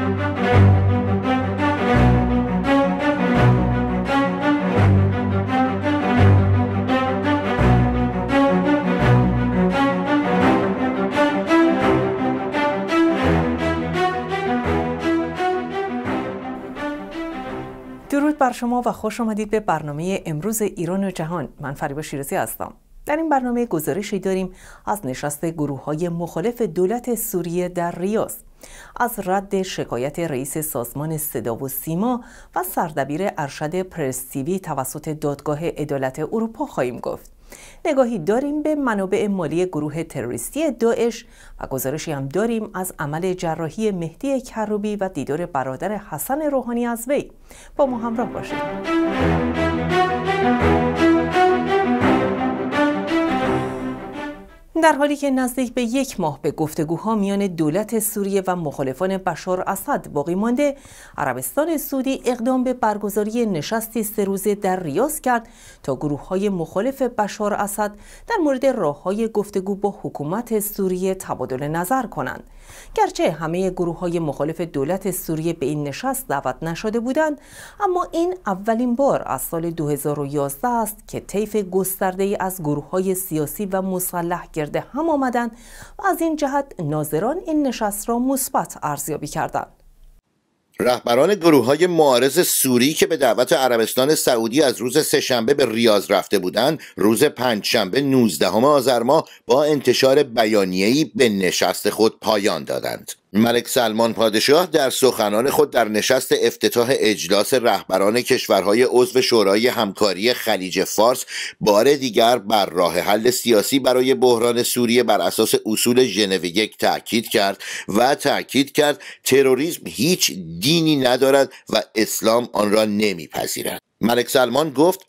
درود بر شما و خوش آمدید به برنامه امروز ایران و جهان من فریبا شیرازی هستم در این برنامه گزارشی داریم از نشست گروه های مخالف دولت سوریه در ریاض از رد شکایت رئیس سازمان صدا و سیما و سردبیر ارشد پرستیوی توسط دادگاه عدالت اروپا خواهیم گفت نگاهی داریم به منابع مالی گروه تروریستی داعش و گزارشی هم داریم از عمل جراحی مهدی کروبی و دیدار برادر حسن روحانی از وی با ما همراه باشید در حالی که نزدیک به یک ماه به گفتگوها میان دولت سوریه و مخالفان بشار اسد باقی مانده عربستان سعودی اقدام به برگزاری نشستی سه روزه در ریاض کرد تا گروه های مخالف بشار اسد در مورد راه های گفتگو با حکومت سوریه تبادل نظر کنند گرچه همه گروه های مخالف دولت سوریه به این نشست دعوت نشده بودند اما این اولین بار از سال 2011 است که طیف گسترده از گروه های سیاسی و مسلح گرده هم آمدند و از این جهت ناظران این نشست را مثبت ارزیابی کردند رهبران گروه های معارض سوری که به دعوت عربستان سعودی از روز سهشنبه به ریاض رفته بودند روز پنجشنبه ۱نوزدهم آذر ماه با انتشار بیانیه‌ای به نشست خود پایان دادند ملک سلمان پادشاه در سخنان خود در نشست افتتاح اجلاس رهبران کشورهای عضو شورای همکاری خلیج فارس بار دیگر بر راه حل سیاسی برای بحران سوریه بر اساس اصول ژنو یک تاکید کرد و تاکید کرد تروریسم هیچ دینی ندارد و اسلام آن را نمیپذیرد ملک سلمان گفت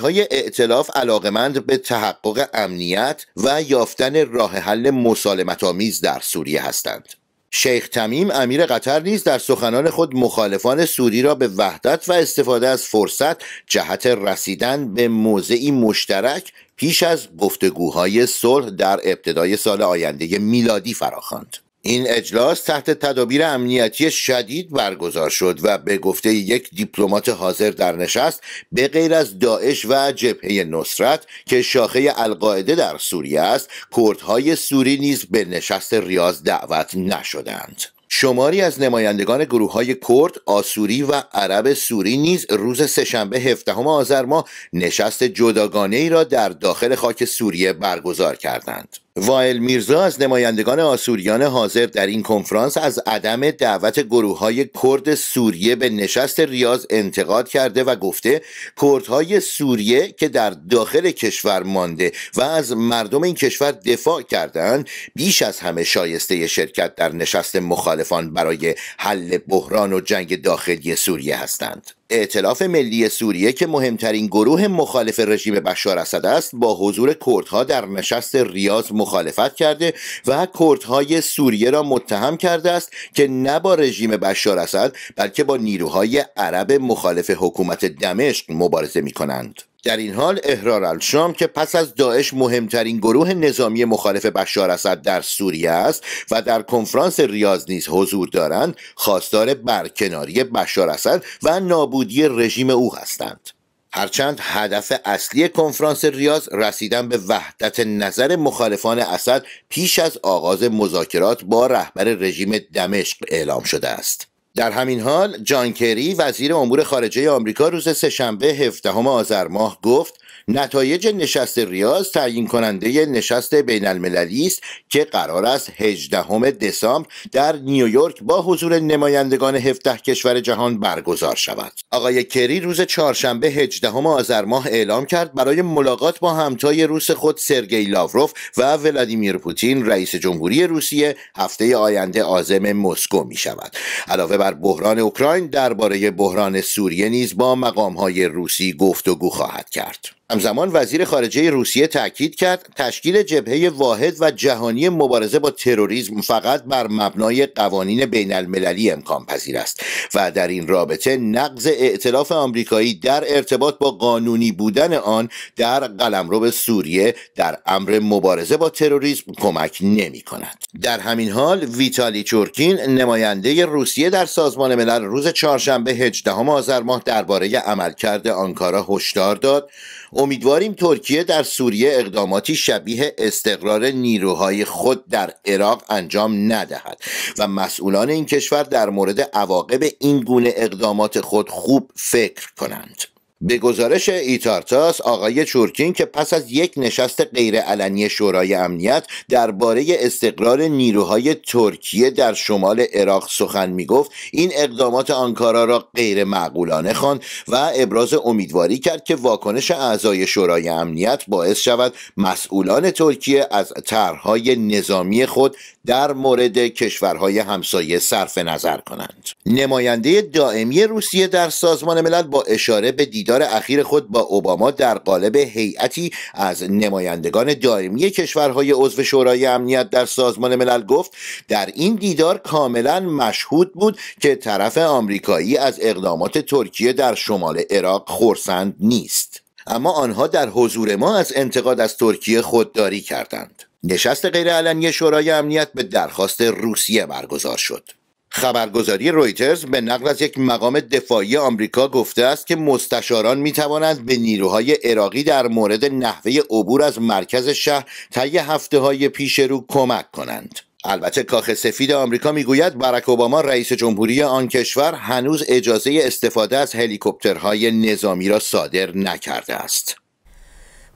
های ائتلاف علاقمند به تحقق امنیت و یافتن راه حل مسالمت‌آمیز در سوریه هستند شیخ تمیم امیر قطر نیز در سخنان خود مخالفان سوری را به وحدت و استفاده از فرصت جهت رسیدن به موضعی مشترک پیش از گفتگوهای صلح در ابتدای سال آینده میلادی فراخواند. این اجلاس تحت تدابیر امنیتی شدید برگزار شد و به گفته یک دیپلمات حاضر در نشست به غیر از داعش و جبهه نصرت که شاخه القاعده در سوریه است کردهای سوری نیز به نشست ریاض دعوت نشدند شماری از نمایندگان گروه های کرد، آسوری و عرب سوری نیز روز سهشنبه هفدهم آذر ماه نشست جداگانه ای را در داخل خاک سوریه برگزار کردند. وائل میرزا از نمایندگان آسوریان حاضر در این کنفرانس از عدم دعوت گروه های کرد سوریه به نشست ریاض انتقاد کرده و گفته کردهای سوریه که در داخل کشور مانده و از مردم این کشور دفاع کردند بیش از همه شایسته شرکت در نشست مخالفان برای حل بحران و جنگ داخلی سوریه هستند ائتلاف ملی سوریه که مهمترین گروه مخالف رژیم بشار اسد است با حضور کردها در نشست ریاض مخالفت کرده و کردهای سوریه را متهم کرده است که نه با رژیم بشار اسد بلکه با نیروهای عرب مخالف حکومت دمشق مبارزه می کنند. در این حال احرار الشام که پس از داعش مهمترین گروه نظامی مخالف بشار اسد در سوریه است و در کنفرانس ریاض نیز حضور دارند خواستار برکناری بشار اسد و نابودی رژیم او هستند هرچند هدف اصلی کنفرانس ریاض رسیدن به وحدت نظر مخالفان اسد پیش از آغاز مذاکرات با رهبر رژیم دمشق اعلام شده است در همین حال جان کری وزیر امور خارجه آمریکا روز سهشنبه 17 آذر ماه گفت نتایج نشست ریاض تعیین کننده نشست بین المللی است که قرار است 18 دسامبر در نیویورک با حضور نمایندگان 17 کشور جهان برگزار شود. آقای کری روز چهارشنبه 18 آذر ماه اعلام کرد برای ملاقات با همتای روس خود سرگئی لاوروف و ولادیمیر پوتین رئیس جمهوری روسیه هفته آینده عازم مسکو می شود. علاوه بر بحران اوکراین درباره بحران سوریه نیز با های روسی گفتگو خواهد کرد. همزمان وزیر خارجه روسیه تاکید کرد تشکیل جبهه واحد و جهانی مبارزه با تروریسم فقط بر مبنای قوانین بین المللی امکان پذیر است و در این رابطه نقض ائتلاف آمریکایی در ارتباط با قانونی بودن آن در قلمرو سوریه در امر مبارزه با تروریسم کمک نمی کند در همین حال ویتالی چورکین نماینده روسیه در سازمان ملل روز چهارشنبه 18 آذر ماه درباره عملکرد آنکارا هشدار داد امیدواریم ترکیه در سوریه اقداماتی شبیه استقرار نیروهای خود در عراق انجام ندهد و مسئولان این کشور در مورد عواقب این گونه اقدامات خود خوب فکر کنند به گزارش ایتارتاس آقای چورکین که پس از یک نشست غیرعلنی شورای امنیت درباره استقرار نیروهای ترکیه در شمال عراق سخن گفت این اقدامات آنکارا را غیر معقولانه خواند و ابراز امیدواری کرد که واکنش اعضای شورای امنیت باعث شود مسئولان ترکیه از طرحهای نظامی خود در مورد کشورهای همسایه صرف نظر کنند نماینده دائمی روسیه در سازمان ملل با اشاره به دید دیدار اخیر خود با اوباما در قالب هیئتی از نمایندگان دائمی کشورهای عضو شورای امنیت در سازمان ملل گفت در این دیدار کاملا مشهود بود که طرف آمریکایی از اقدامات ترکیه در شمال عراق خورسند نیست اما آنها در حضور ما از انتقاد از ترکیه خودداری کردند نشست غیرعلنی شورای امنیت به درخواست روسیه برگزار شد خبرگزاری رویترز به نقل از یک مقام دفاعی آمریکا گفته است که مستشاران می توانند به نیروهای عراقی در مورد نحوه عبور از مرکز شهر طی هفته های پیش رو کمک کنند. البته کاخ سفید آمریکا میگوید برک اوباما رئیس جمهوری آن کشور هنوز اجازه استفاده از هلیکوپترهای نظامی را صادر نکرده است.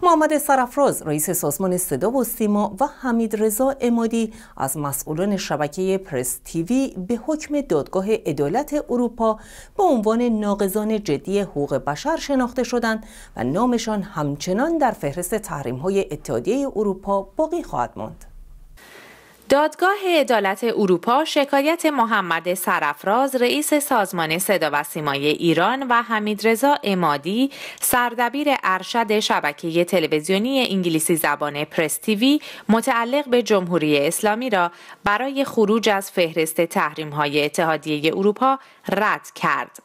محمد سرفراز رئیس سازمان صدا و سیما و حمید رضا امادی از مسئولان شبکه پرس تیوی به حکم دادگاه عدالت اروپا به عنوان ناقضان جدی حقوق بشر شناخته شدند و نامشان همچنان در فهرست تحریم‌های اتحادیه اروپا باقی خواهد ماند. دادگاه عدالت اروپا شکایت محمد سرفراز رئیس سازمان صدا و سیمای ایران و حمید رضا امادی سردبیر ارشد شبکه تلویزیونی انگلیسی زبان پرس تیوی متعلق به جمهوری اسلامی را برای خروج از فهرست تحریم های اتحادیه اروپا رد کرد.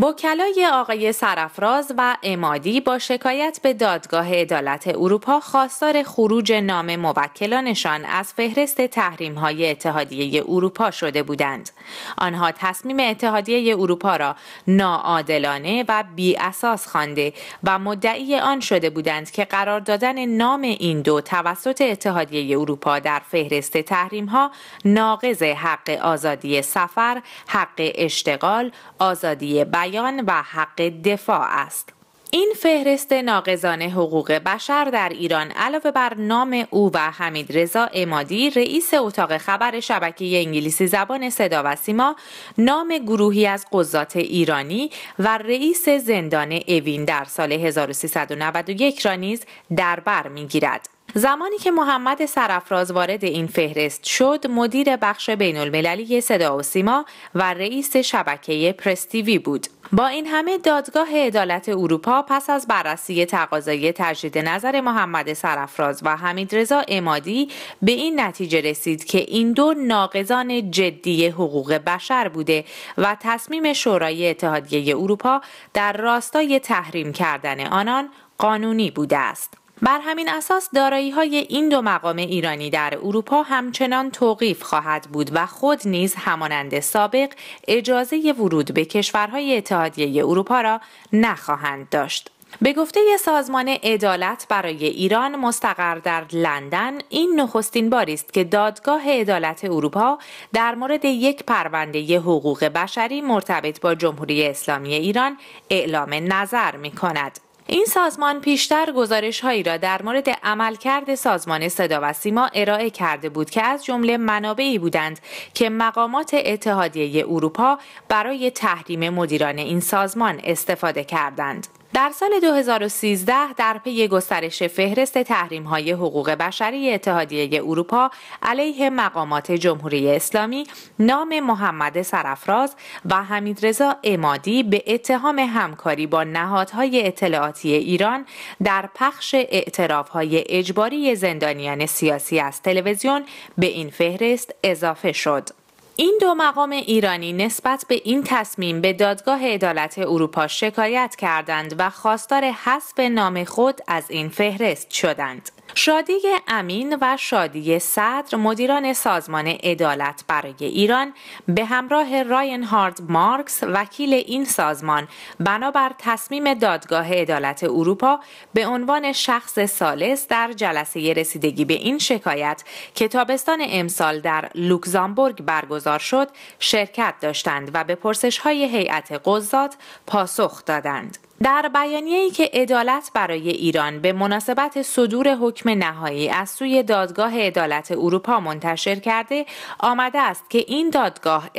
وکلای آقای سرفراز و امادی با شکایت به دادگاه عدالت اروپا خواستار خروج نام موکلانشان از فهرست تحریم های اتحادیه اروپا شده بودند. آنها تصمیم اتحادیه اروپا را ناعادلانه و بی اساس خوانده و مدعی آن شده بودند که قرار دادن نام این دو توسط اتحادیه اروپا در فهرست تحریم ها ناقض حق آزادی سفر، حق اشتغال، آزادی بیان و حق دفاع است. این فهرست ناقضان حقوق بشر در ایران علاوه بر نام او و حمید رضا امادی رئیس اتاق خبر شبکه انگلیسی زبان صدا و سیما نام گروهی از قضات ایرانی و رئیس زندان اوین در سال 1391 را نیز در بر میگیرد زمانی که محمد سرفراز وارد این فهرست شد مدیر بخش بین المللی صدا و سیما و رئیس شبکه پرستیوی بود با این همه دادگاه عدالت اروپا پس از بررسی تقاضای تجدید نظر محمد سرفراز و حمید رضا امادی به این نتیجه رسید که این دو ناقضان جدی حقوق بشر بوده و تصمیم شورای اتحادیه اروپا در راستای تحریم کردن آنان قانونی بوده است. بر همین اساس دارایی های این دو مقام ایرانی در اروپا همچنان توقیف خواهد بود و خود نیز همانند سابق اجازه ورود به کشورهای اتحادیه اروپا را نخواهند داشت. به گفته سازمان عدالت برای ایران مستقر در لندن این نخستین باری است که دادگاه عدالت اروپا در مورد یک پرونده حقوق بشری مرتبط با جمهوری اسلامی ایران اعلام نظر می کند. این سازمان پیشتر گزارش هایی را در مورد عملکرد سازمان صدا و سیما ارائه کرده بود که از جمله منابعی بودند که مقامات اتحادیه اروپا برای تحریم مدیران این سازمان استفاده کردند. در سال 2013 در پی گسترش فهرست تحریم های حقوق بشری اتحادیه اروپا علیه مقامات جمهوری اسلامی نام محمد سرفراز و حمیدرضا امادی به اتهام همکاری با نهادهای اطلاعاتی ایران در پخش اعتراف های اجباری زندانیان سیاسی از تلویزیون به این فهرست اضافه شد. این دو مقام ایرانی نسبت به این تصمیم به دادگاه عدالت اروپا شکایت کردند و خواستار حذف نام خود از این فهرست شدند. شادی امین و شادی صدر مدیران سازمان عدالت برای ایران به همراه راینهارد مارکس وکیل این سازمان بنابر تصمیم دادگاه عدالت اروپا به عنوان شخص سالس در جلسه رسیدگی به این شکایت کتابستان امسال در لوکزامبورگ برگزار برگزار شد شرکت داشتند و به پرسش های هیئت قضات پاسخ دادند. در ای که عدالت برای ایران به مناسبت صدور حکم نهایی از سوی دادگاه عدالت اروپا منتشر کرده آمده است که این دادگاه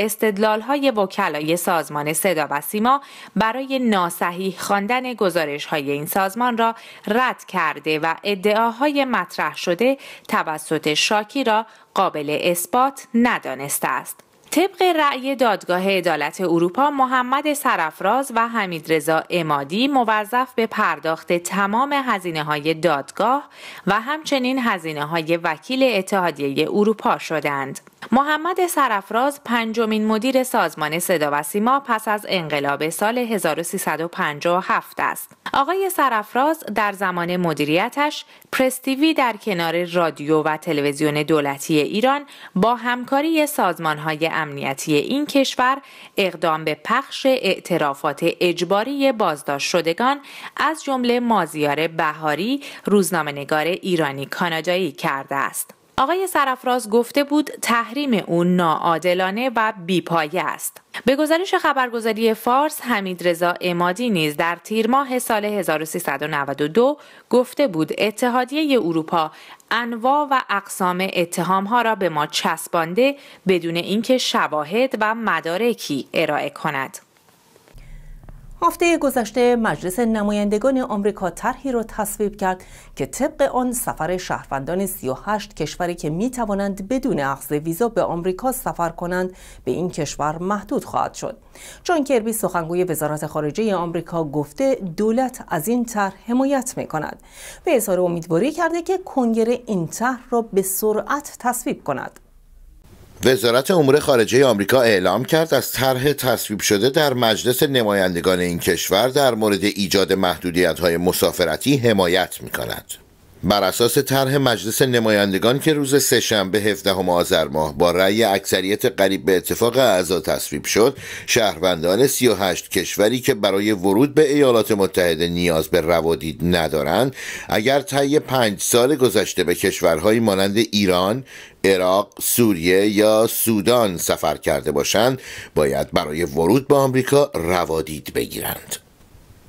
های وکلای سازمان صدا و سیما برای ناسحیح خواندن های این سازمان را رد کرده و ادعاهای مطرح شده توسط شاکی را قابل اثبات ندانسته است. طبق رأی دادگاه عدالت اروپا محمد سرفراز و حمید رضا امادی موظف به پرداخت تمام هزینه های دادگاه و همچنین هزینه های وکیل اتحادیه اروپا شدند. محمد سرفراز پنجمین مدیر سازمان صدا و سیما پس از انقلاب سال 1357 است. آقای سرفراز در زمان مدیریتش پرستیوی در کنار رادیو و تلویزیون دولتی ایران با همکاری های امنیتی این کشور اقدام به پخش اعترافات اجباری بازداشت شدگان از جمله مازیار بهاری روزنامهنگار ایرانی کانادایی کرده است. آقای سرفراز گفته بود تحریم او ناعادلانه و بیپایه است. به گزارش خبرگزاری فارس حمید رضا امادی نیز در تیر ماه سال 1392 گفته بود اتحادیه اروپا انواع و اقسام اتهام ها را به ما چسبانده بدون اینکه شواهد و مدارکی ارائه کند. هفته گذشته مجلس نمایندگان آمریکا طرحی را تصویب کرد که طبق آن سفر شهروندان 38 کشوری که می توانند بدون اخذ ویزا به آمریکا سفر کنند به این کشور محدود خواهد شد. جان کربی سخنگوی وزارت خارجه آمریکا گفته دولت از این طرح حمایت می کند. به اظهار امیدواری کرده که کنگره این طرح را به سرعت تصویب کند. وزارت امور خارجه آمریکا اعلام کرد از طرح تصویب شده در مجلس نمایندگان این کشور در مورد ایجاد محدودیت های مسافرتی حمایت می بر اساس طرح مجلس نمایندگان که روز سهشنبه 17 آذر ماه با رأی اکثریت قریب به اتفاق اعضا تصویب شد شهروندان 38 کشوری که برای ورود به ایالات متحده نیاز به روادید ندارند اگر طی پنج سال گذشته به کشورهایی مانند ایران عراق، سوریه یا سودان سفر کرده باشند باید برای ورود به آمریکا روادید بگیرند.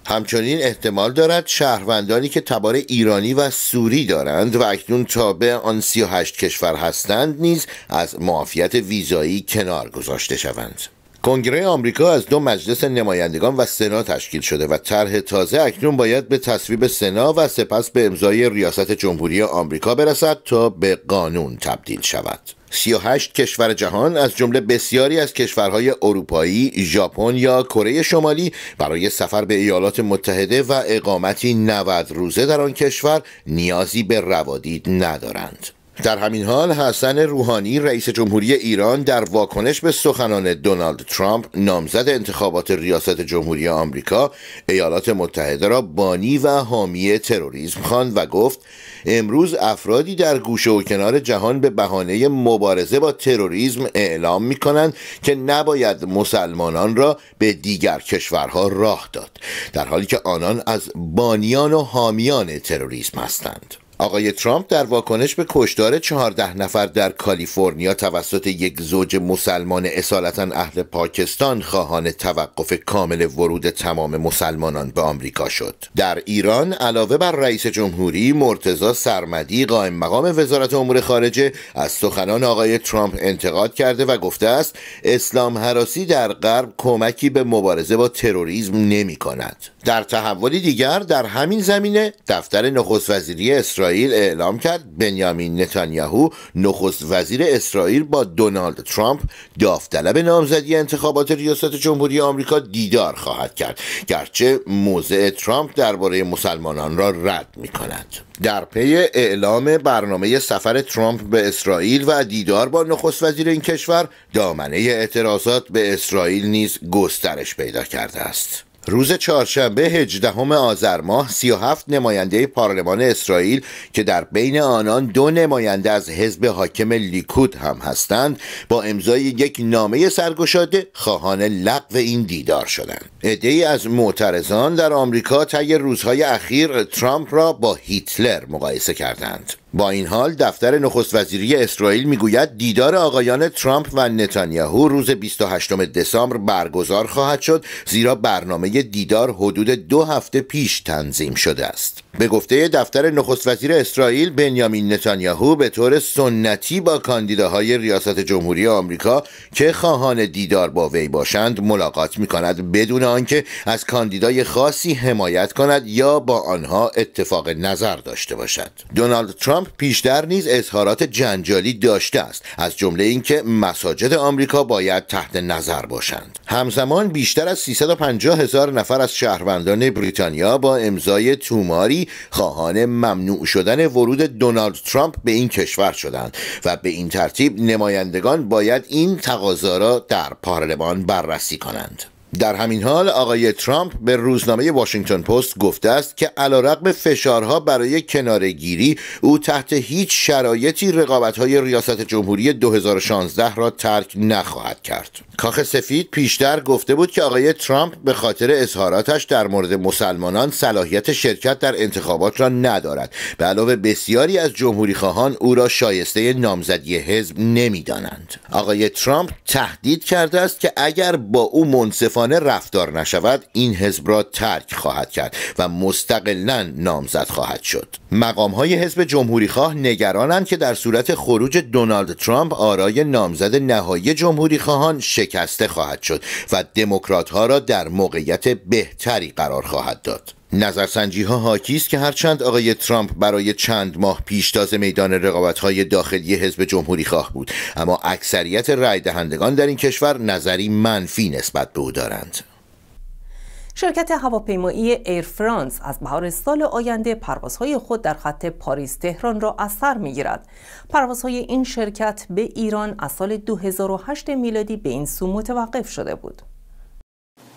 همچنین احتمال دارد شهروندانی که تبار ایرانی و سوری دارند و اکنون تابع آن 38 کشور هستند نیز از معافیت ویزایی کنار گذاشته شوند. کنگره آمریکا از دو مجلس نمایندگان و سنا تشکیل شده و طرح تازه اکنون باید به تصویب سنا و سپس به امضای ریاست جمهوری آمریکا برسد تا به قانون تبدیل شود. 38 کشور جهان از جمله بسیاری از کشورهای اروپایی، ژاپن یا کره شمالی برای سفر به ایالات متحده و اقامتی 90 روزه در آن کشور نیازی به روادید ندارند. در همین حال حسن روحانی رئیس جمهوری ایران در واکنش به سخنان دونالد ترامپ نامزد انتخابات ریاست جمهوری آمریکا ایالات متحده را بانی و حامی تروریسم خواند و گفت امروز افرادی در گوشه و کنار جهان به بهانه مبارزه با تروریسم اعلام می کنند که نباید مسلمانان را به دیگر کشورها راه داد در حالی که آنان از بانیان و حامیان تروریسم هستند آقای ترامپ در واکنش به کشدار چهارده نفر در کالیفرنیا توسط یک زوج مسلمان اصالتا اهل پاکستان خواهان توقف کامل ورود تمام مسلمانان به آمریکا شد در ایران علاوه بر رئیس جمهوری مرتزا سرمدی قائم مقام وزارت امور خارجه از سخنان آقای ترامپ انتقاد کرده و گفته است اسلام حراسی در غرب کمکی به مبارزه با تروریسم نمی کند. در تحولی دیگر در همین زمینه دفتر نخست وزیری اسرائیل اعلام کرد بنیامین نتانیاهو نخست وزیر اسرائیل با دونالد ترامپ داوطلب نامزدی انتخابات ریاست جمهوری آمریکا دیدار خواهد کرد گرچه موضع ترامپ درباره مسلمانان را رد می کند در پی اعلام برنامه سفر ترامپ به اسرائیل و دیدار با نخست وزیر این کشور دامنه اعتراضات به اسرائیل نیز گسترش پیدا کرده است روز چهارشنبه هجدهم آذر ماه 37 نماینده پارلمان اسرائیل که در بین آنان دو نماینده از حزب حاکم لیکود هم هستند با امضای یک نامه سرگشاده خواهان لغو این دیدار شدند عدهای از معترضان در آمریکا طی روزهای اخیر ترامپ را با هیتلر مقایسه کردند با این حال دفتر نخست وزیری اسرائیل میگوید دیدار آقایان ترامپ و نتانیاهو روز 28 دسامبر برگزار خواهد شد زیرا برنامه دیدار حدود دو هفته پیش تنظیم شده است به گفته دفتر نخست وزیر اسرائیل بنیامین نتانیاهو به طور سنتی با کاندیداهای ریاست جمهوری آمریکا که خواهان دیدار با وی باشند ملاقات می کند بدون آنکه از کاندیدای خاصی حمایت کند یا با آنها اتفاق نظر داشته باشد دونالد ترامپ ترامپ پیشتر نیز اظهارات جنجالی داشته است از جمله اینکه مساجد آمریکا باید تحت نظر باشند همزمان بیشتر از 350 هزار نفر از شهروندان بریتانیا با امضای توماری خواهان ممنوع شدن ورود دونالد ترامپ به این کشور شدند و به این ترتیب نمایندگان باید این تقاضا را در پارلمان بررسی کنند در همین حال آقای ترامپ به روزنامه واشنگتن پست گفته است که علیرغم فشارها برای کنارگیری او تحت هیچ شرایطی رقابت‌های ریاست جمهوری 2016 را ترک نخواهد کرد. کاخ سفید پیشتر گفته بود که آقای ترامپ به خاطر اظهاراتش در مورد مسلمانان صلاحیت شرکت در انتخابات را ندارد. به علاوه بسیاری از جمهوری خواهان او را شایسته نامزدی حزب نمیدانند. آقای ترامپ تهدید کرده است که اگر با او منصفانه منصفانه رفتار نشود این حزب را ترک خواهد کرد و مستقلا نامزد خواهد شد مقام های حزب جمهوری خواه نگرانند که در صورت خروج دونالد ترامپ آرای نامزد نهایی جمهوری خواهان شکسته خواهد شد و دموکرات ها را در موقعیت بهتری قرار خواهد داد نظرسنجی ها حاکی است که هرچند آقای ترامپ برای چند ماه پیش تازه میدان رقابت های داخلی حزب جمهوری خواه بود اما اکثریت رای دهندگان در این کشور نظری منفی نسبت به او دارند شرکت هواپیمایی ایر فرانس از بهار سال آینده پروازهای خود در خط پاریس تهران را از سر میگیرد پروازهای این شرکت به ایران از سال 2008 میلادی به این سو متوقف شده بود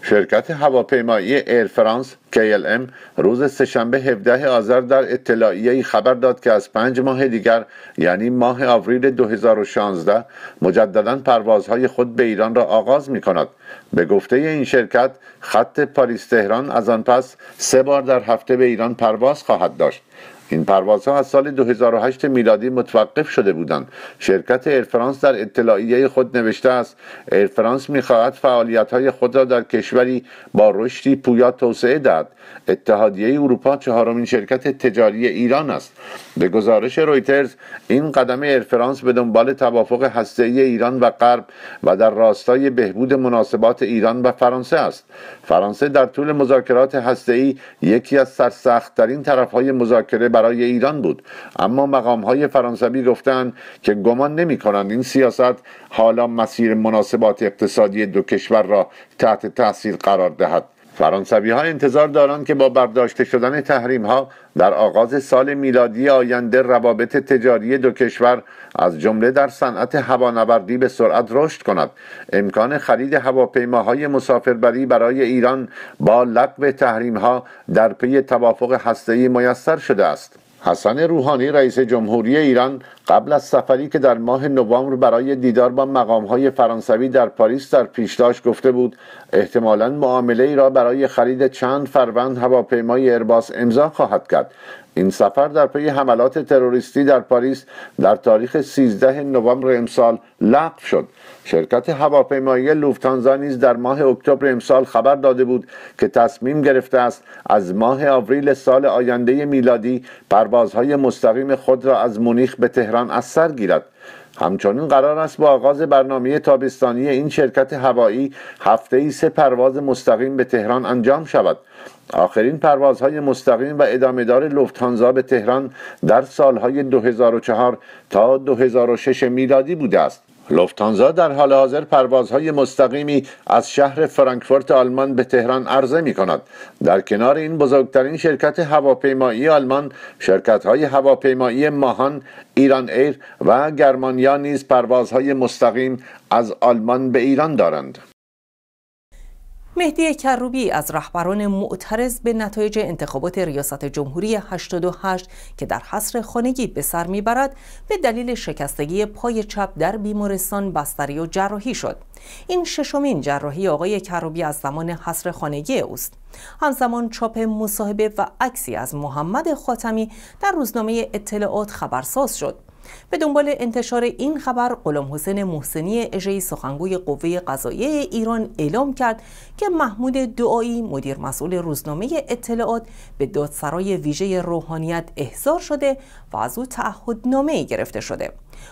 شرکت هواپیمایی ایر فرانس KLM روز سهشنبه 17 آذر در اطلاعیه خبر داد که از پنج ماه دیگر یعنی ماه آوریل 2016 مجددا پروازهای خود به ایران را آغاز می کند. به گفته این شرکت خط پاریس تهران از آن پس سه بار در هفته به ایران پرواز خواهد داشت. این پروازها از سال 2008 میلادی متوقف شده بودند شرکت ایرفرانس در اطلاعیه خود نوشته است ایرفرانس میخواهد فعالیت‌های خود را در کشوری با رشدی پویا توسعه دهد اتحادیه اروپا چهارمین شرکت تجاری ایران است به گزارش رویترز این قدم ایرفرانس به دنبال توافق ای ایران و غرب و در راستای بهبود مناسبات ایران و فرانسه است فرانسه در طول مذاکرات ای یکی از سرسختترین طرفهای مذاکره برای ایران بود اما مقامهای فرانسوی گفتند که گمان نمی‌کنند این سیاست حالا مسیر مناسبات اقتصادی دو کشور را تحت تاثیر قرار دهد فرانسوی ها انتظار دارند که با برداشته شدن تحریم ها در آغاز سال میلادی آینده روابط تجاری دو کشور از جمله در صنعت هوانوردی به سرعت رشد کند امکان خرید هواپیماهای مسافربری برای ایران با لغو تحریم ها در پی توافق هسته‌ای میسر شده است حسن روحانی رئیس جمهوری ایران قبل از سفری که در ماه نوامبر برای دیدار با های فرانسوی در پاریس در پیش داشت گفته بود احتمالا معامله ای را برای خرید چند فروند هواپیمای ارباس امضا خواهد کرد این سفر در پی حملات تروریستی در پاریس در تاریخ 13 نوامبر امسال لغو شد شرکت هواپیمایی لوفتانزا نیز در ماه اکتبر امسال خبر داده بود که تصمیم گرفته است از ماه آوریل سال آینده میلادی پروازهای مستقیم خود را از مونیخ به تهران از سر گیرد همچنین قرار است با آغاز برنامه تابستانی این شرکت هوایی هفته ای سه پرواز مستقیم به تهران انجام شود آخرین پروازهای مستقیم و ادامهدار لوفتانزا به تهران در سالهای 2004 تا 2006 میلادی بوده است لفتانزا در حال حاضر پروازهای مستقیمی از شهر فرانکفورت آلمان به تهران عرضه می کند در کنار این بزرگترین شرکت هواپیمایی آلمان شرکت های هواپیمایی ماهان ایران ایر و گرمانیا نیز پروازهای مستقیم از آلمان به ایران دارند مهدی کروبی از رهبران معترض به نتایج انتخابات ریاست جمهوری 88 که در حصر خانگی به سر میبرد به دلیل شکستگی پای چپ در بیمارستان بستری و جراحی شد این ششمین جراحی آقای کروبی از زمان حصر خانگی اوست همزمان چاپ مصاحبه و عکسی از محمد خاتمی در روزنامه اطلاعات خبرساز شد به دنبال انتشار این خبر غلام حسین محسنی اژه سخنگوی قوه قضاییه ایران اعلام کرد که محمود دعایی مدیر مسئول روزنامه اطلاعات به دادسرای ویژه روحانیت احضار شده و از او تعهدنامه گرفته شده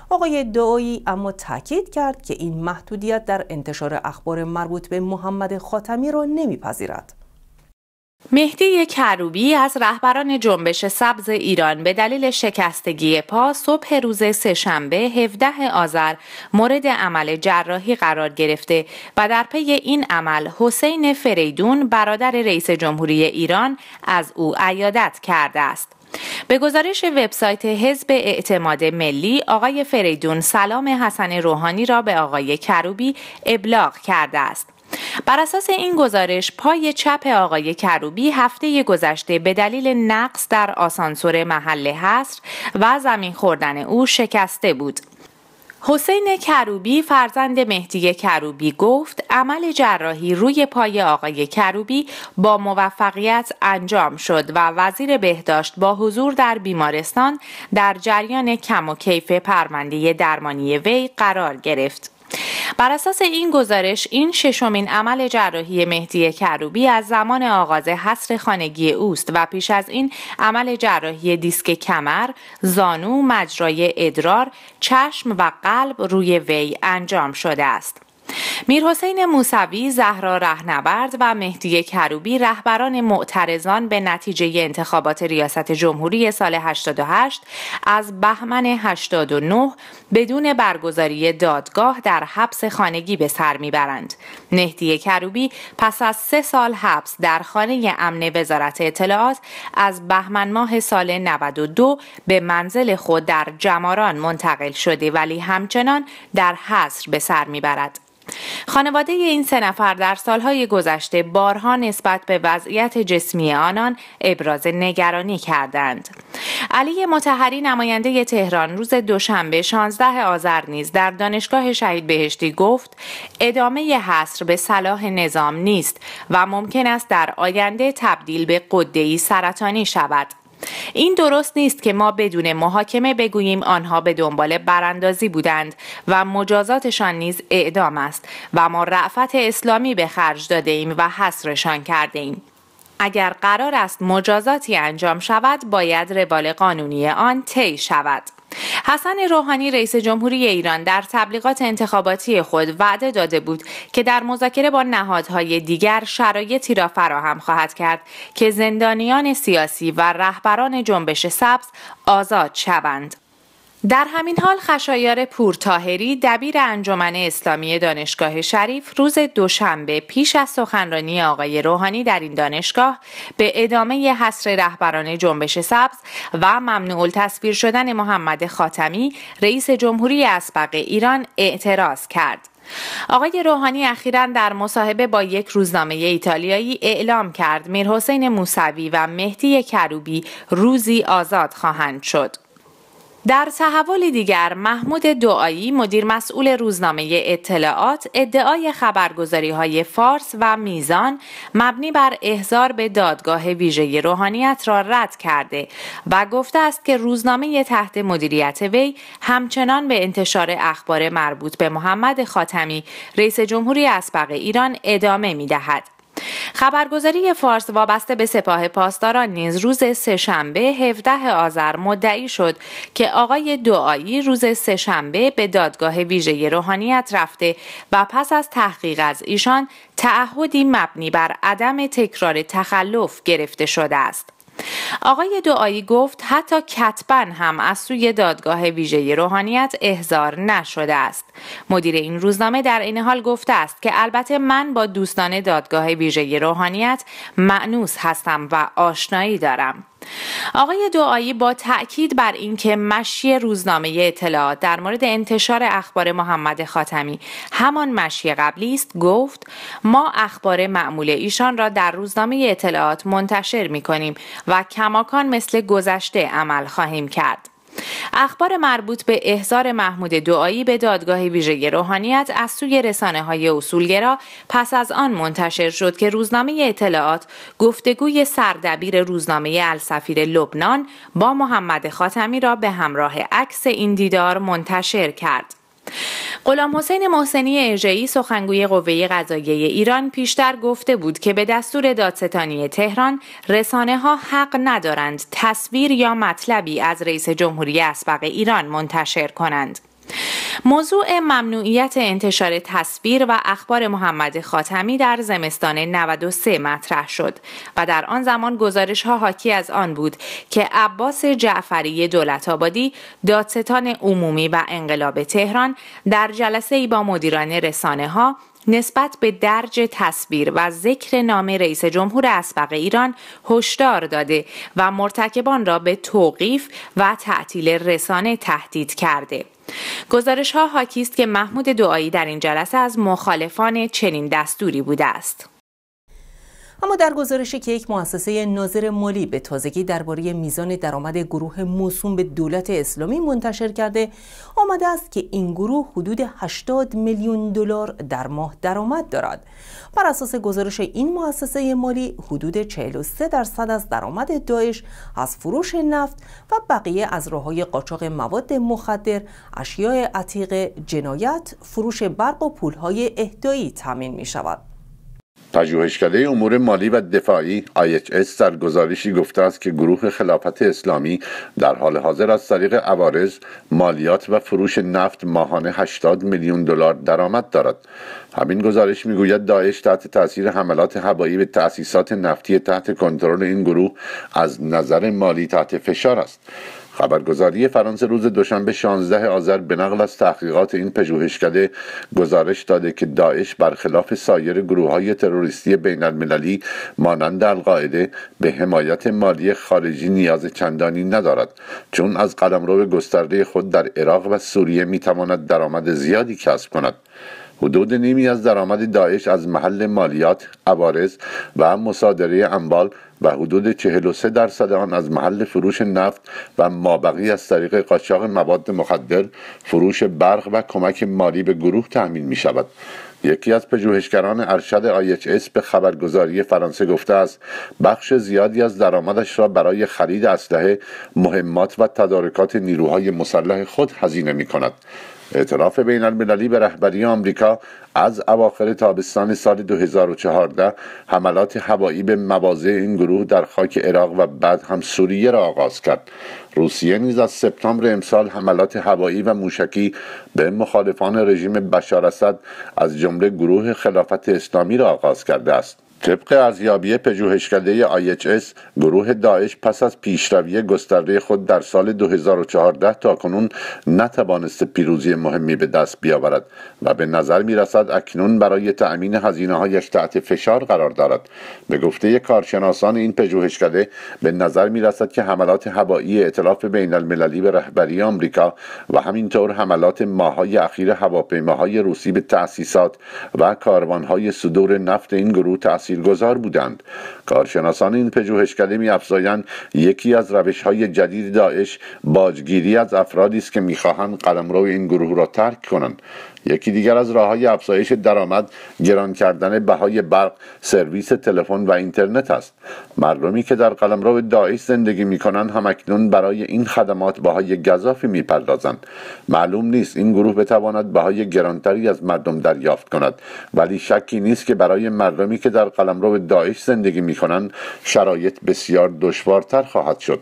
آقای دعایی اما تاکید کرد که این محدودیت در انتشار اخبار مربوط به محمد خاتمی را نمیپذیرد مهدی کروبی از رهبران جنبش سبز ایران به دلیل شکستگی پا صبح روز سهشنبه 17 آذر مورد عمل جراحی قرار گرفته و در پی این عمل حسین فریدون برادر رئیس جمهوری ایران از او عیادت کرده است. به گزارش وبسایت حزب اعتماد ملی آقای فریدون سلام حسن روحانی را به آقای کروبی ابلاغ کرده است بر اساس این گزارش پای چپ آقای کروبی هفته گذشته به دلیل نقص در آسانسور محل حصر و زمین خوردن او شکسته بود. حسین کروبی فرزند مهدی کروبی گفت عمل جراحی روی پای آقای کروبی با موفقیت انجام شد و وزیر بهداشت با حضور در بیمارستان در جریان کم و کیف پرونده درمانی وی قرار گرفت. بر اساس این گزارش این ششمین عمل جراحی مهدی کروبی از زمان آغاز حصر خانگی اوست و پیش از این عمل جراحی دیسک کمر، زانو، مجرای ادرار، چشم و قلب روی وی انجام شده است. میرحسین موسوی، زهرا رهنورد و مهدی کروبی رهبران معترضان به نتیجه انتخابات ریاست جمهوری سال 88 از بهمن 89 بدون برگزاری دادگاه در حبس خانگی به سر میبرند. مهدی کروبی پس از سه سال حبس در خانه امن وزارت اطلاعات از بهمن ماه سال 92 به منزل خود در جماران منتقل شده ولی همچنان در حصر به سر میبرد. خانواده این سه نفر در سالهای گذشته بارها نسبت به وضعیت جسمی آنان ابراز نگرانی کردند. علی متحری نماینده تهران روز دوشنبه 16 آذر نیز در دانشگاه شهید بهشتی گفت ادامه حصر به صلاح نظام نیست و ممکن است در آینده تبدیل به قده‌ای سرطانی شود. این درست نیست که ما بدون محاکمه بگوییم آنها به دنبال براندازی بودند و مجازاتشان نیز اعدام است و ما رعفت اسلامی به خرج داده ایم و حسرشان کرده ایم. اگر قرار است مجازاتی انجام شود باید روال قانونی آن طی شود. حسن روحانی رئیس جمهوری ایران در تبلیغات انتخاباتی خود وعده داده بود که در مذاکره با نهادهای دیگر شرایطی را فراهم خواهد کرد که زندانیان سیاسی و رهبران جنبش سبز آزاد شوند. در همین حال خشایار پورتاهری دبیر انجمن اسلامی دانشگاه شریف روز دوشنبه پیش از سخنرانی آقای روحانی در این دانشگاه به ادامه حصر رهبران جنبش سبز و ممنوع تصویر شدن محمد خاتمی رئیس جمهوری اسبق ایران اعتراض کرد. آقای روحانی اخیرا در مصاحبه با یک روزنامه ایتالیایی اعلام کرد میرحسین موسوی و مهدی کروبی روزی آزاد خواهند شد. در تحول دیگر محمود دعایی مدیر مسئول روزنامه اطلاعات ادعای خبرگزاری های فارس و میزان مبنی بر احضار به دادگاه ویژه روحانیت را رد کرده و گفته است که روزنامه تحت مدیریت وی همچنان به انتشار اخبار مربوط به محمد خاتمی رئیس جمهوری اسبق ایران ادامه می دهد. خبرگزاری فارس وابسته به سپاه پاسداران نیز روز سهشنبه 17 آذر مدعی شد که آقای دعایی روز سهشنبه به دادگاه ویژه روحانیت رفته و پس از تحقیق از ایشان تعهدی مبنی بر عدم تکرار تخلف گرفته شده است. آقای دعایی گفت حتی کتبن هم از سوی دادگاه ویژه روحانیت احضار نشده است مدیر این روزنامه در این حال گفته است که البته من با دوستان دادگاه ویژه روحانیت معنوس هستم و آشنایی دارم آقای دعایی با تاکید بر اینکه مشی روزنامه اطلاعات در مورد انتشار اخبار محمد خاتمی همان مشی قبلی است گفت ما اخبار معمول ایشان را در روزنامه اطلاعات منتشر می کنیم و کماکان مثل گذشته عمل خواهیم کرد اخبار مربوط به احضار محمود دعایی به دادگاه ویژه روحانیت از سوی رسانه های اصولگرا پس از آن منتشر شد که روزنامه اطلاعات گفتگوی سردبیر روزنامه السفیر لبنان با محمد خاتمی را به همراه عکس این دیدار منتشر کرد. غلام حسین محسنی ارجعی سخنگوی قوه قضاییه ایران پیشتر گفته بود که به دستور دادستانی تهران رسانه ها حق ندارند تصویر یا مطلبی از رئیس جمهوری اسبق ایران منتشر کنند. موضوع ممنوعیت انتشار تصویر و اخبار محمد خاتمی در زمستان 93 مطرح شد و در آن زمان گزارش ها حاکی از آن بود که عباس جعفری دولت آبادی دادستان عمومی و انقلاب تهران در جلسه ای با مدیران رسانه ها نسبت به درج تصویر و ذکر نام رئیس جمهور اسبق ایران هشدار داده و مرتکبان را به توقیف و تعطیل رسانه تهدید کرده گزارش ها حاکی است که محمود دعایی در این جلسه از مخالفان چنین دستوری بوده است. اما در گزارشی که یک مؤسسه ناظر مالی به تازگی درباره میزان درآمد گروه موسوم به دولت اسلامی منتشر کرده آمده است که این گروه حدود 80 میلیون دلار در ماه درآمد دارد بر اساس گزارش این مؤسسه مالی حدود 43 درصد از درآمد داعش از فروش نفت و بقیه از های قاچاق مواد مخدر اشیاء عتیقه جنایت فروش برق و پولهای اهدایی تامین می شود پژوهشکده امور مالی و دفاعی IHS در گزارشی گفته است که گروه خلافت اسلامی در حال حاضر از طریق عوارض مالیات و فروش نفت ماهانه 80 میلیون دلار درآمد دارد همین گزارش میگوید داعش تحت تاثیر حملات هوایی به تأسیسات نفتی تحت کنترل این گروه از نظر مالی تحت فشار است خبرگزاری فرانسه روز دوشنبه 16 آذر به نقل از تحقیقات این پژوهشکده گزارش داده که داعش برخلاف سایر گروه های تروریستی بین المللی مانند القاعده به حمایت مالی خارجی نیاز چندانی ندارد چون از قلمرو گسترده خود در عراق و سوریه میتواند درآمد زیادی کسب کند حدود نیمی از درآمد داعش از محل مالیات، عوارض و مصادره اموال و حدود 43 درصد آن از محل فروش نفت و مابقی از طریق قاچاق مواد مخدر، فروش برق و کمک مالی به گروه تأمین می شود. یکی از پژوهشگران ارشد اس به خبرگزاری فرانسه گفته است بخش زیادی از درآمدش را برای خرید اسلحه، مهمات و تدارکات نیروهای مسلح خود هزینه می کند. اعتراف بین المللی به رهبری آمریکا از اواخر تابستان سال 2014 حملات هوایی به مواضع این گروه در خاک عراق و بعد هم سوریه را آغاز کرد روسیه نیز از سپتامبر امسال حملات هوایی و موشکی به مخالفان رژیم بشار اسد از جمله گروه خلافت اسلامی را آغاز کرده است طبق ارزیابی پژوهشکده IHS گروه داعش پس از پیشروی گسترده خود در سال 2014 تا کنون نتوانست پیروزی مهمی به دست بیاورد و به نظر می رسد اکنون برای تأمین هزینه هایش تحت فشار قرار دارد به گفته کارشناسان این پژوهشکده به نظر می رسد که حملات هوایی اطلاف بین المللی به رهبری آمریکا و همینطور حملات ماهای اخیر هواپیماهای روسی به تأسیسات و کاروانهای صدور نفت این گروه تاثیرگذار بودند کارشناسان این پژوهشکده میافزایند یکی از روش های جدید داعش باجگیری از افرادی است که میخواهند قلمرو این گروه را ترک کنند یکی دیگر از راه های افزایش درآمد گران کردن بهای برق سرویس تلفن و اینترنت است مردمی که در قلمرو داعش زندگی هم اکنون برای این خدمات بهای گذافی میپردازند معلوم نیست این گروه بتواند بهای گرانتری از مردم دریافت کند ولی شکی نیست که برای مردمی که در قلمرو داعش زندگی کنند شرایط بسیار دشوارتر خواهد شد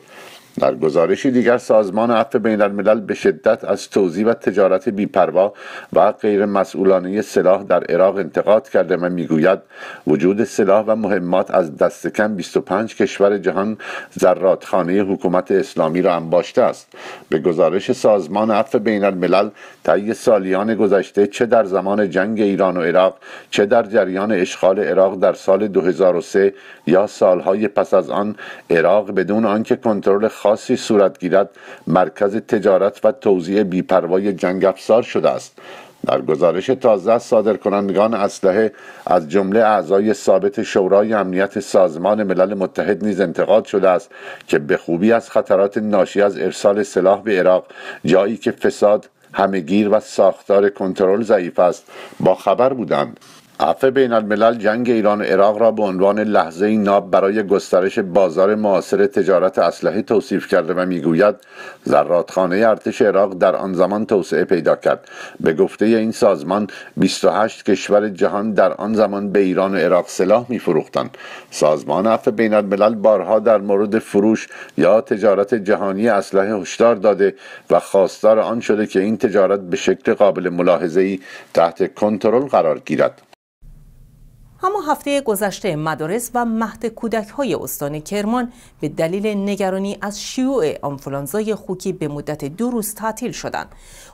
در گزارشی دیگر سازمان عفو بین الملل به شدت از توزیع و تجارت بیپروا و غیر مسئولانه سلاح در عراق انتقاد کرده و میگوید وجود سلاح و مهمات از دست کم 25 کشور جهان زراتخانه حکومت اسلامی را انباشته است به گزارش سازمان عفو بین الملل طی سالیان گذشته چه در زمان جنگ ایران و عراق چه در جریان اشغال عراق در سال 2003 یا سالهای پس از آن عراق بدون آنکه کنترل خاصی صورت گیرد مرکز تجارت و توزیع بیپروای جنگ افسار شده است در گزارش تازه صادر کنندگان اسلحه از جمله اعضای ثابت شورای امنیت سازمان ملل متحد نیز انتقاد شده است که به خوبی از خطرات ناشی از ارسال سلاح به عراق جایی که فساد همهگیر و ساختار کنترل ضعیف است با خبر بودند عفو بین الملل جنگ ایران و عراق را به عنوان لحظه ناب برای گسترش بازار معاصر تجارت اسلحه توصیف کرده و میگوید زرادخانه ارتش عراق در آن زمان توسعه پیدا کرد به گفته این سازمان 28 کشور جهان در آن زمان به ایران و عراق سلاح میفروختند سازمان عفو بین الملل بارها در مورد فروش یا تجارت جهانی اسلحه هشدار داده و خواستار آن شده که این تجارت به شکل قابل ملاحظه‌ای تحت کنترل قرار گیرد اما هفته گذشته مدارس و مهد کودک های استان کرمان به دلیل نگرانی از شیوع آنفولانزای خوکی به مدت دو روز تعطیل شدند.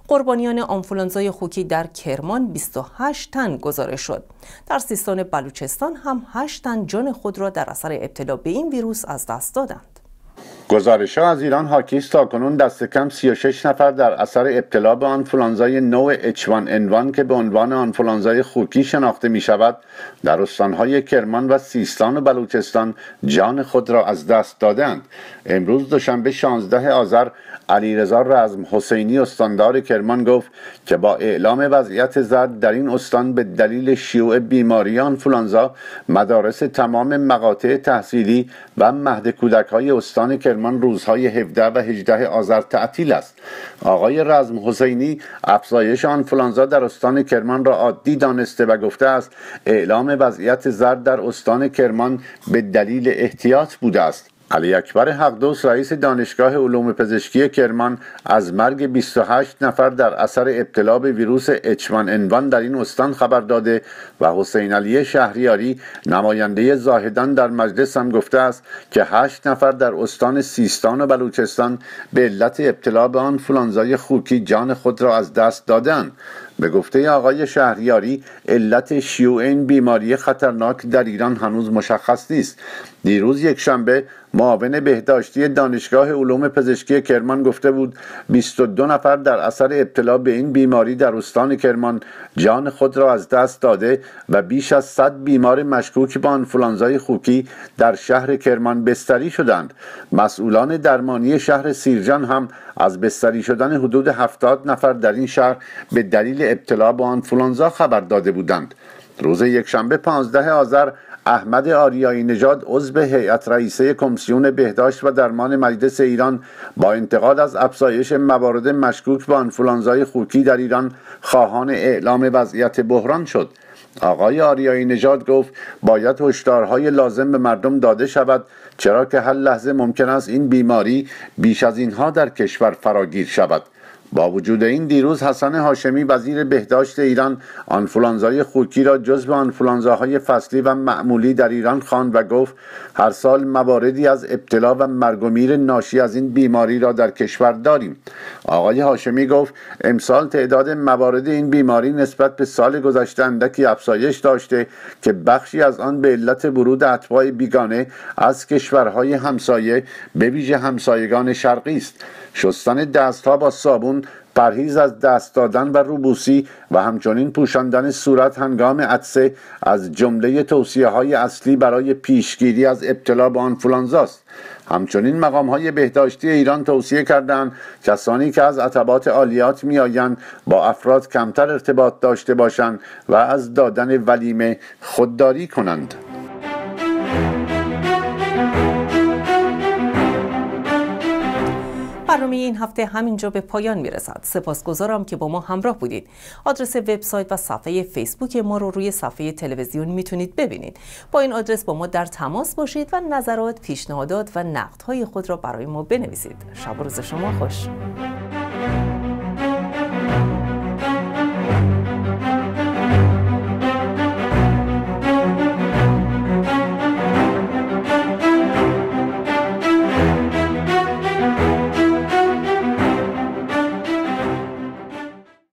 قربانیان آنفولانزای خوکی در کرمان 28 تن گزارش شد. در سیستان بلوچستان هم 8 تن جان خود را در اثر ابتلا به این ویروس از دست دادند. گزارش ها از ایران حاکی تا کنون دست کم 36 نفر در اثر ابتلا به آنفولانزای نو H1N1 که به عنوان آنفولانزای خوکی شناخته می شود در استانهای کرمان و سیستان و بلوچستان جان خود را از دست دادند امروز دوشنبه 16 آذر علیرضا رزم حسینی استاندار کرمان گفت که با اعلام وضعیت زرد در این استان به دلیل شیوع بیماری فلانزا مدارس تمام مقاطع تحصیلی و مهد کودک های استان کرمان روزهای 17 و 18 آذر تعطیل است آقای رزم حسینی افزایش فلانزا در استان کرمان را عادی دانسته و گفته است اعلام وضعیت زرد در استان کرمان به دلیل احتیاط بوده است علی اکبر حقدوس رئیس دانشگاه علوم پزشکی کرمان از مرگ 28 نفر در اثر ابتلا به ویروس n 1 در این استان خبر داده و حسین علی شهریاری نماینده زاهدان در مجلس هم گفته است که 8 نفر در استان سیستان و بلوچستان به علت ابتلا به آن فلانزای خوکی جان خود را از دست دادند به گفته آقای شهریاری علت شیوع این بیماری خطرناک در ایران هنوز مشخص نیست دیروز یک شنبه معاون بهداشتی دانشگاه علوم پزشکی کرمان گفته بود 22 نفر در اثر ابتلا به این بیماری در استان کرمان جان خود را از دست داده و بیش از 100 بیمار مشکوک به آنفولانزای خوکی در شهر کرمان بستری شدند مسئولان درمانی شهر سیرجان هم از بستری شدن حدود 70 نفر در این شهر به دلیل ابتلا به آنفولانزا خبر داده بودند روز یکشنبه 15 آذر احمد آریایی نژاد عضو هیئت رئیسه کمیسیون بهداشت و درمان مجلس ایران با انتقاد از افزایش موارد مشکوک به آنفولانزای خوکی در ایران خواهان اعلام وضعیت بحران شد آقای آریایی نژاد گفت باید هشدارهای لازم به مردم داده شود چرا که هر لحظه ممکن است این بیماری بیش از اینها در کشور فراگیر شود با وجود این دیروز حسن هاشمی وزیر بهداشت ایران آنفولانزای خوکی را جزو آنفولانزاهای فصلی و معمولی در ایران خواند و گفت هر سال مواردی از ابتلا و مرگ و میر ناشی از این بیماری را در کشور داریم آقای هاشمی گفت امسال تعداد موارد این بیماری نسبت به سال گذشته اندکی افزایش داشته که بخشی از آن به علت ورود اتباع بیگانه از کشورهای همسایه به ویژه همسایگان شرقی است شستن دستها با صابون پرهیز از دست دادن و روبوسی و همچنین پوشاندن صورت هنگام عطسه از جمله توصیه های اصلی برای پیشگیری از ابتلا به است. همچنین مقام های بهداشتی ایران توصیه کردند کسانی که از عطبات عالیات میآیند با افراد کمتر ارتباط داشته باشند و از دادن ولیمه خودداری کنند برنامه این هفته همینجا به پایان میرسد سپاسگزارم که با ما همراه بودید آدرس وبسایت و صفحه فیسبوک ما رو روی صفحه تلویزیون میتونید ببینید با این آدرس با ما در تماس باشید و نظرات پیشنهادات و نقدهای خود را برای ما بنویسید شب روز شما خوش